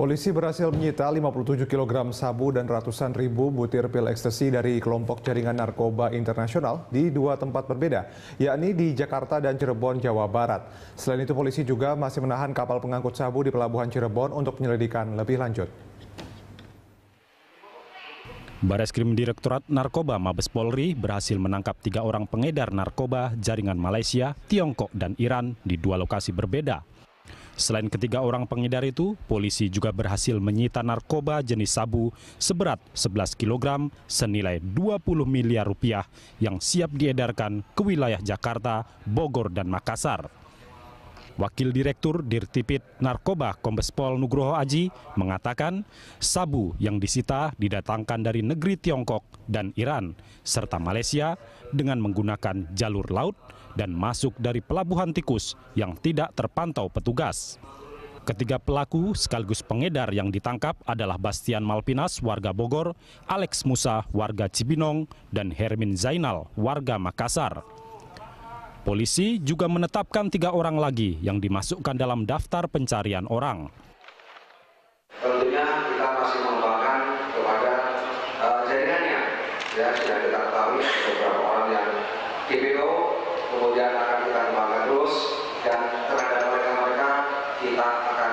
Polisi berhasil menyita 57 kg sabu dan ratusan ribu butir pil ekstasi dari kelompok jaringan narkoba internasional di dua tempat berbeda, yakni di Jakarta dan Cirebon, Jawa Barat. Selain itu, polisi juga masih menahan kapal pengangkut sabu di Pelabuhan Cirebon untuk penyelidikan lebih lanjut. Baris Krim Direktorat Narkoba Mabes Polri berhasil menangkap tiga orang pengedar narkoba jaringan Malaysia, Tiongkok, dan Iran di dua lokasi berbeda Selain ketiga orang pengedar itu, polisi juga berhasil menyita narkoba jenis sabu seberat 11 kg senilai 20 miliar rupiah yang siap diedarkan ke wilayah Jakarta, Bogor, dan Makassar. Wakil Direktur Dirtipit Narkoba Kombespol Nugroho Aji mengatakan sabu yang disita didatangkan dari negeri Tiongkok dan Iran serta Malaysia dengan menggunakan jalur laut dan masuk dari pelabuhan tikus yang tidak terpantau petugas. Ketiga pelaku sekaligus pengedar yang ditangkap adalah Bastian Malpinas warga Bogor, Alex Musa warga Cibinong, dan Hermin Zainal warga Makassar. Polisi juga menetapkan tiga orang lagi yang dimasukkan dalam daftar pencarian orang. Tentunya kita masih mengembangkan kepada uh, jaringannya. Ya, sudah kita ketahui beberapa orang yang DPO, kemudian akan kita kembangkan terus dan terhadap mereka-mereka kita akan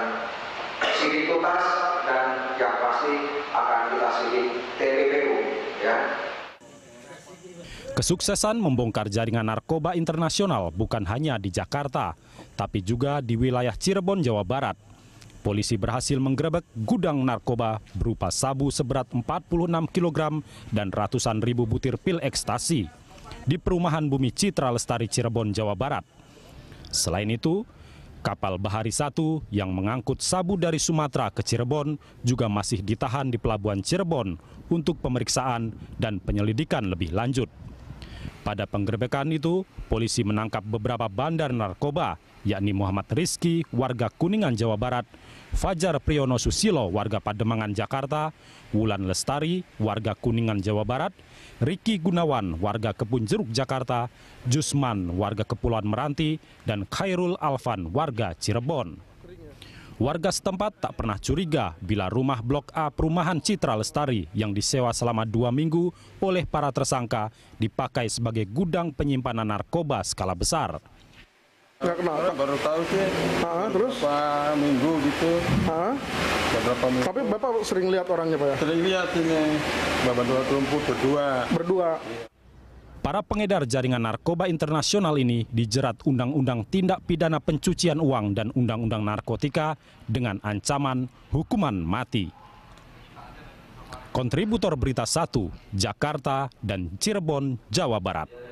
sidik tuntas dan yang pasti akan kita sidik TPPU Kesuksesan membongkar jaringan narkoba internasional bukan hanya di Jakarta, tapi juga di wilayah Cirebon, Jawa Barat. Polisi berhasil menggerebek gudang narkoba berupa sabu seberat 46 kg dan ratusan ribu butir pil ekstasi di perumahan Bumi Citra Lestari Cirebon, Jawa Barat. Selain itu, kapal Bahari 1 yang mengangkut sabu dari Sumatera ke Cirebon juga masih ditahan di pelabuhan Cirebon untuk pemeriksaan dan penyelidikan lebih lanjut. Pada penggerbekan itu, polisi menangkap beberapa bandar narkoba, yakni Muhammad Rizki, warga Kuningan, Jawa Barat, Fajar Priyono Susilo, warga Pademangan, Jakarta, Wulan Lestari, warga Kuningan, Jawa Barat, Riki Gunawan, warga Kebun Jeruk, Jakarta, Jusman, warga Kepulauan Meranti, dan Khairul Alfan, warga Cirebon. Warga setempat tak pernah curiga bila rumah blok A perumahan Citra Lestari yang disewa selama dua minggu oleh para tersangka dipakai sebagai gudang penyimpanan narkoba skala besar. Nggak kenal. Baru, baru tahu sih. Ha, terus? Berapa minggu gitu. Ha? Berapa minggu. Tapi Bapak sering lihat orangnya, Pak ya? Sering lihat ini. Bapak dua kelompok berdua. Berdua. Iya. Para pengedar jaringan narkoba internasional ini dijerat Undang-Undang Tindak Pidana Pencucian Uang dan Undang-Undang Narkotika dengan ancaman hukuman mati. Kontributor Berita 1, Jakarta dan Cirebon, Jawa Barat.